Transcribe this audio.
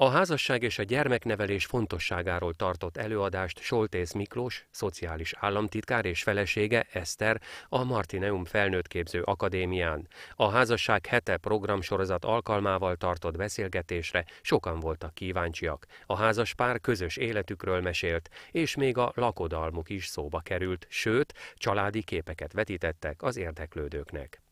A házasság és a gyermeknevelés fontosságáról tartott előadást Soltész Miklós, szociális államtitkár és felesége Eszter a Martineum Felnőttképző Akadémián. A házasság hete programsorozat alkalmával tartott beszélgetésre sokan voltak kíváncsiak. A házas pár közös életükről mesélt, és még a lakodalmuk is szóba került, sőt, családi képeket vetítettek az érdeklődőknek.